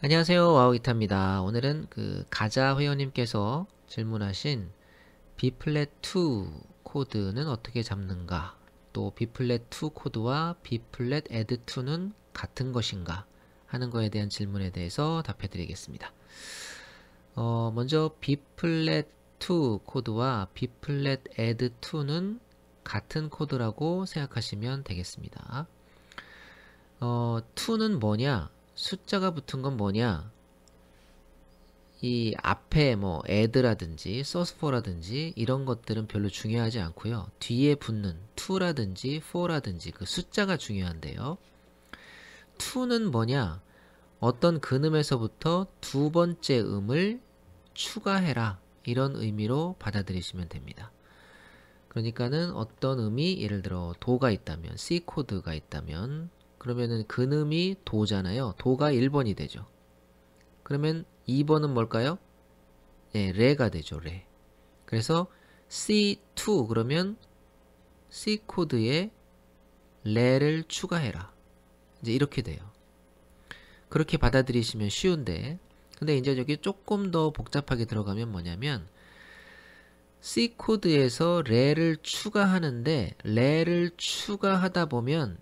안녕하세요 와우기타입니다 오늘은 그 가자 회원님께서 질문하신 B플랫2 코드는 어떻게 잡는가 또 B플랫2 코드와 B플랫 add2는 같은 것인가 하는 것에 대한 질문에 대해서 답해 드리겠습니다 어, 먼저 B플랫2 코드와 B플랫 add2는 같은 코드라고 생각하시면 되겠습니다 어, 2는 뭐냐 숫자가 붙은 건 뭐냐? 이 앞에 뭐 add라든지 s o u r c e f 라든지 이런 것들은 별로 중요하지 않고요. 뒤에 붙는 t 라든지 f 라든지그 숫자가 중요한데요. t 는 뭐냐? 어떤 근음에서부터 두 번째 음을 추가해라 이런 의미로 받아들이시면 됩니다. 그러니까는 어떤 음이 예를 들어 도가 있다면 C 코드가 있다면 그러면은 근음이 도잖아요. 도가 1번이 되죠. 그러면 2번은 뭘까요? 네, 레가 되죠. 레. 그래서 C2 그러면 C 코드에 레를 추가해라. 이제 이렇게 돼요. 그렇게 받아들이시면 쉬운데 근데 이제 여기 조금 더 복잡하게 들어가면 뭐냐면 C 코드에서 레를 추가하는데 레를 추가하다 보면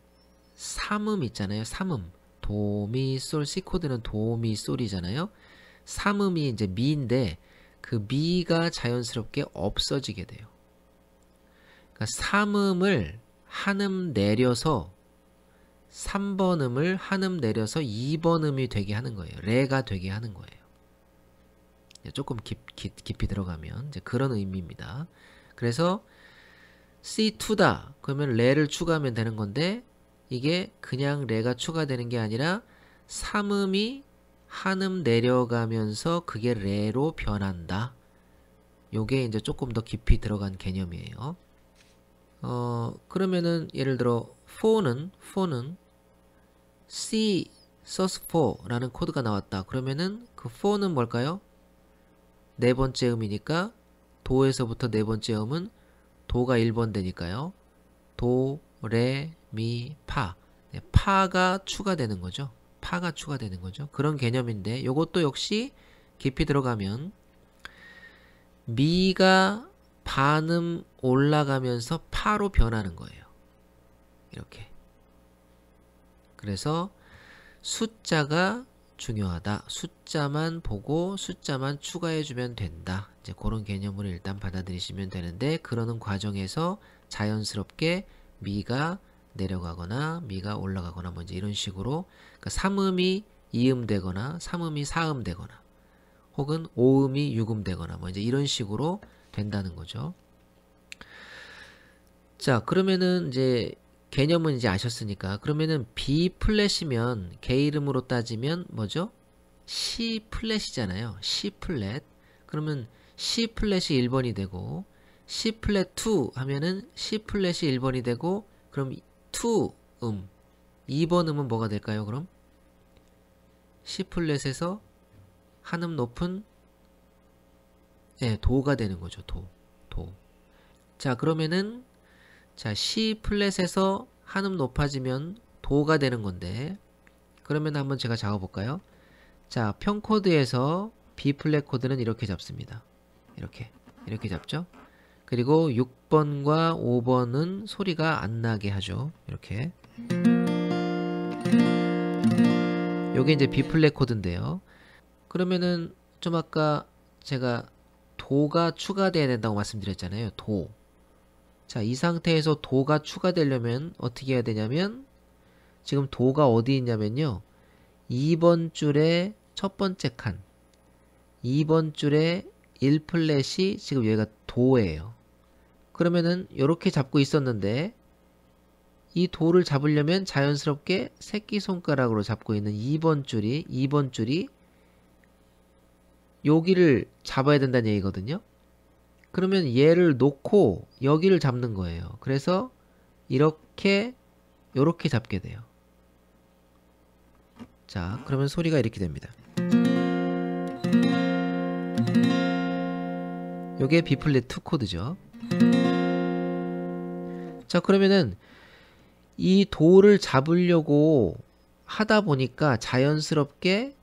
삼음 있잖아요. 삼음. 도미솔 C 코드는 도미솔이잖아요. 삼음이 이제 미인데 그 미가 자연스럽게 없어지게 돼요. 그러니까 삼음을 한음 내려서 3번음을 한음 내려서 2번음이 되게 하는 거예요. 레가 되게 하는 거예요. 조금 깊, 깊, 깊이 들어가면 이제 그런 의미입니다. 그래서 C2다. 그러면 레를 추가하면 되는 건데 이게 그냥 레가 추가되는 게 아니라 삼음이 한음 내려가면서 그게 레로 변한다. 요게 이제 조금 더 깊이 들어간 개념이에요. 어, 그러면은 예를 들어 4는4는 C s o u r c 라는 코드가 나왔다. 그러면은 그4는 뭘까요? 네 번째 음이니까 도에서부터 네 번째 음은 도가 1번 되니까요. 도, 레, 미, 파. 네, 파가 추가되는 거죠. 파가 추가되는 거죠. 그런 개념인데 이것도 역시 깊이 들어가면 미가 반음 올라가면서 파로 변하는 거예요. 이렇게. 그래서 숫자가 중요하다. 숫자만 보고 숫자만 추가해주면 된다. 이제 그런 개념으로 일단 받아들이시면 되는데 그러는 과정에서 자연스럽게 미가 내려가거나 미가 올라가거나 뭐 이제 이런 식으로 그러니까 삼음이 이음되거나 삼음이 사음되거나 혹은 오음이 유음되거나 뭐 이제 이런 식으로 된다는 거죠. 자 그러면은 이제 개념은 이제 아셨으니까 그러면은 B 플랫이면 개 이름으로 따지면 뭐죠? C 플랫이잖아요. C 플랫 그러면 C 플랫이 1번이 되고 C 플랫 2 하면은 C 플랫이 1번이 되고 그럼 투 음. 2번 음은 뭐가 될까요, 그럼? C 플랫에서 한 음 높은 네, 도가 되는 거죠. 도. 도. 자, 그러면은 자, C 플랫에서 한 음 높아지면 도가 되는 건데 그러면 한번 제가 잡아 볼까요? 자, 평 코드에서 B 플랫 코드는 이렇게 잡습니다. 이렇게. 이렇게 잡죠? 그리고 6번과 5번은 소리가 안 나게 하죠. 이렇게. 요게 이제 B 플랫 코드인데요. 그러면은 좀 아까 제가 도가 추가돼야 된다고 말씀드렸잖아요. 도. 자, 이 상태에서 도가 추가되려면 어떻게 해야 되냐면 지금 도가 어디 있냐면요. 2번 줄에첫 번째 칸. 2번 줄에 1플랫이 지금 여기가 도예요. 그러면은 이렇게 잡고 있었는데 이 돌을 잡으려면 자연스럽게 새끼손가락으로 잡고 있는 2번 줄이 2번 줄이 여기를 잡아야 된다는 얘기거든요. 그러면 얘를 놓고 여기를 잡는 거예요. 그래서 이렇게 이렇게 잡게 돼요. 자, 그러면 소리가 이렇게 됩니다. 요게 B 플랫 2 코드죠. 자, 그러면은 이 돌을 잡으려고 하다 보니까 자연스럽게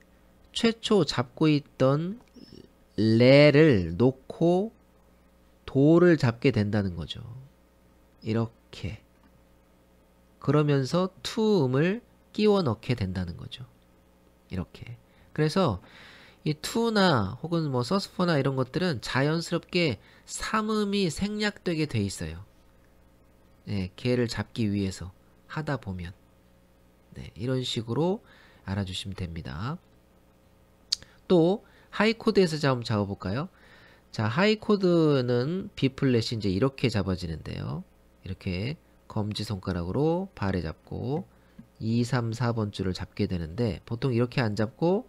최초 잡고 있던 레를 놓고 돌을 잡게 된다는 거죠. 이렇게. 그러면서 투음을 끼워 넣게 된다는 거죠. 이렇게. 그래서 이 투나 혹은 뭐 서스포나 이런 것들은 자연스럽게 삼음이 생략되게 돼 있어요. 네, 예, 기를 잡기 위해서 하다 보면 네, 이런 식으로 알아주시면 됩니다. 또 하이코드에서 좀 잡아볼까요? 자, 하이코드는 B 플랫이 이제 이렇게 잡아지는데요. 이렇게 검지 손가락으로 발에 잡고 2, 3, 4번 줄을 잡게 되는데 보통 이렇게 안 잡고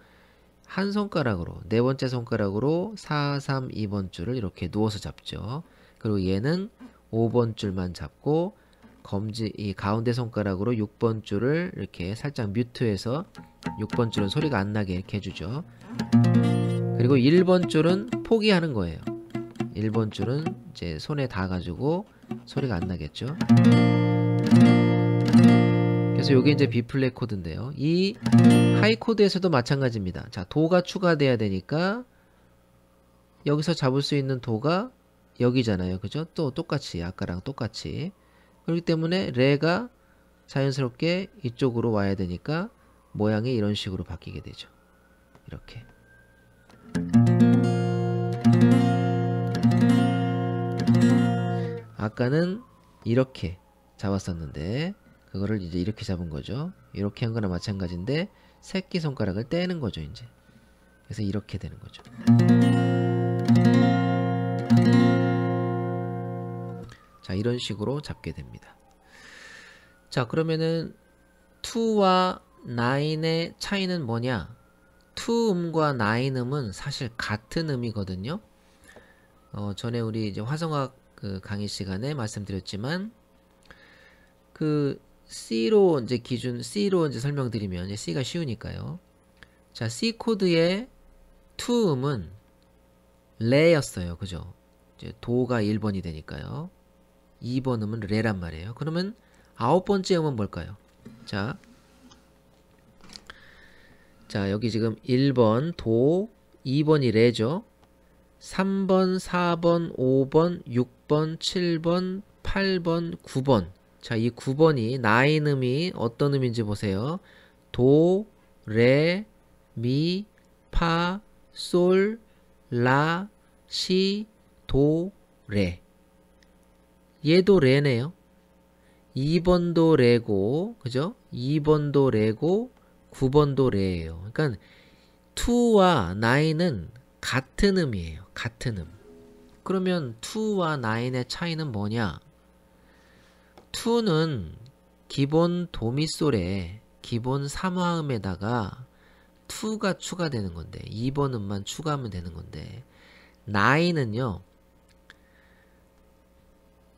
한 손가락으로 네 번째 손가락으로 4, 3, 2번 줄을 이렇게 누워서 잡죠. 그리고 얘는 5번 줄만 잡고 검지 이 가운데 손가락으로 6번 줄을 이렇게 살짝 뮤트해서 6번 줄은 소리가 안 나게 이렇게 해주죠. 그리고 1번 줄은 포기하는 거예요. 1번 줄은 이제 손에 닿아가지고 소리가 안 나겠죠. 그래서 이게 이제 B 플랫 코드인데요. 이 하이 코드에서도 마찬가지입니다. 자 도가 추가돼야 되니까 여기서 잡을 수 있는 도가 여기잖아요. 그죠? 또 똑같이 아까랑 똑같이 그렇기 때문에 레가 자연스럽게 이쪽으로 와야 되니까 모양이 이런 식으로 바뀌게 되죠. 이렇게 아까는 이렇게 잡았었는데 그거를 이제 이렇게 잡은 거죠. 이렇게 한 거나 마찬가지인데 새끼손가락을 떼는 거죠. 이제 그래서 이렇게 되는 거죠. 자, 이런 식으로 잡게 됩니다. 자, 그러면은 2와 9의 차이는 뭐냐? 2음과 9음은 사실 같은 음이거든요. 어, 전에 우리 이제 화성학 그 강의 시간에 말씀드렸지만 그 C로 이제 기준 C로 이제 설명드리면 이제 C가 쉬우니까요. 자, C 코드의 2음은 레였어요. 그죠? 이제 도가 1번이 되니까요. 2번 음은 레란 말이에요. 그러면 아홉 번째 음은 뭘까요? 자, 자 여기 지금 1번 도, 2번이 레죠. 3번, 4번, 5번, 6번, 7번, 8번, 9번. 자, 이 9번이 나인 음이 어떤 음인지 보세요. 도, 레, 미, 파, 솔, 라, 시, 도, 레. 얘도 레네요. 2번도 레고, 그죠? 2번도 레고, 9번도 레예요. 그러니까 2와 9은 같은 음이에요. 같은 음. 그러면 2와 9의 차이는 뭐냐? 2는 기본 도미솔의 기본 3화음에다가 2가 추가되는 건데 2번 음만 추가하면 되는 건데 9은요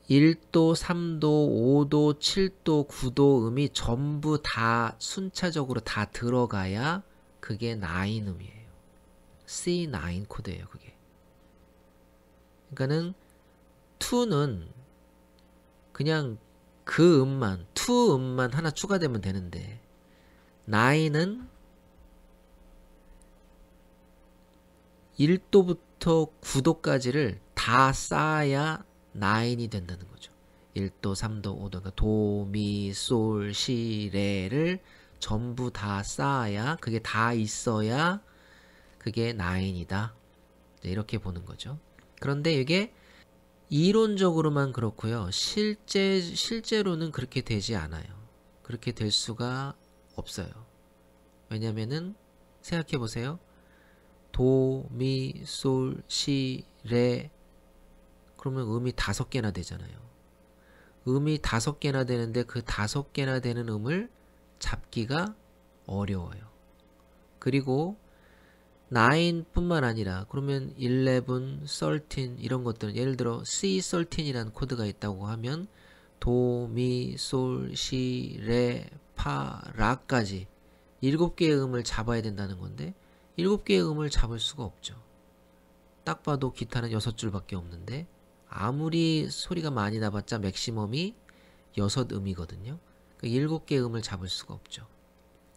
1도, 3도, 5도, 7도, 9도 음이 전부 다 순차적으로 다 들어가야 그게 나인 음이에요. C9 코드예요, 그게. 그러니까는 2는 그냥 그 음만 2 음만 하나 추가되면 되는데 9인은 1도부터 9도까지를 다 쌓아야 나인이 된다는 거죠. 1도, 3도, 5도 그러니까 도, 미, 솔, 시, 레를 전부 다 쌓아야 그게 다 있어야 그게 나인이다 네, 이렇게 보는 거죠. 그런데 이게 이론적으로만 그렇고요. 실제 실제로는 그렇게 되지 않아요. 그렇게 될 수가 없어요. 왜냐면은 생각해 보세요. 도, 미, 솔, 시, 레 그러면 음이 다섯 개나 되잖아요. 음이 다섯 개나 되는데 그 다섯 개나 되는 음을 잡기가 어려워요. 그리고 9뿐만 아니라 그러면 11, 13 이런 것들은 예를 들어 C13이라는 코드가 있다고 하면 도, 미, 솔, 시, 레, 파, 라까지 7개의 음을 잡아야 된다는 건데 7개의 음을 잡을 수가 없죠. 딱 봐도 기타는 6줄밖에 없는데 아무리 소리가 많이 나봤자 맥시멈이 여섯 음이거든요. 그 일곱 개 음을 잡을 수가 없죠.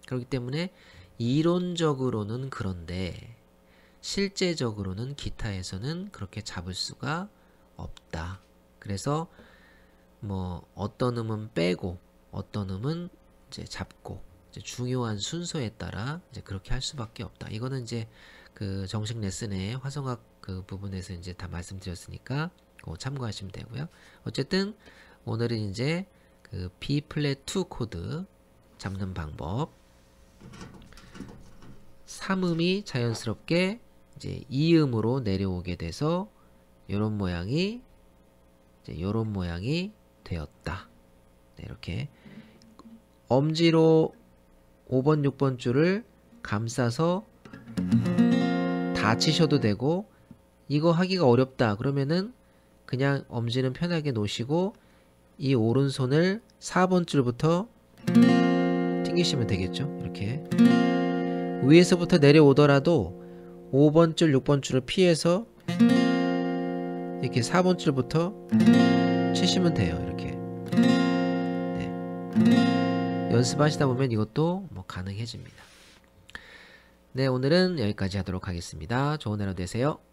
그렇기 때문에 이론적으로는 그런데 실제적으로는 기타에서는 그렇게 잡을 수가 없다. 그래서 뭐 어떤 음은 빼고 어떤 음은 이제 잡고 이제 중요한 순서에 따라 이제 그렇게 할 수밖에 없다. 이거는 이제 그 정식 레슨의 화성학 그 부분에서 이제 다 말씀드렸으니까 어, 참고하시면 되고요. 어쨌든 오늘은 이제 그 B 플랫 2 코드 잡는 방법 3음이 자연스럽게 이제 2음으로 내려오게 돼서 이런 모양이 이제 이런 모양이 되었다. 네, 이렇게 엄지로 5번, 6번 줄을 감싸서 다 치셔도 되고 이거 하기가 어렵다. 그러면은 그냥 엄지는 편하게 놓으시고 이 오른손을 4번 줄부터 튕기시면 되겠죠. 이렇게 위에서부터 내려오더라도 5번 줄, 6번 줄을 피해서 이렇게 4번 줄부터 치시면 돼요. 이렇게 네. 연습하시다 보면 이것도 뭐 가능해집니다. 네, 오늘은 여기까지 하도록 하겠습니다. 좋은 하루 되세요.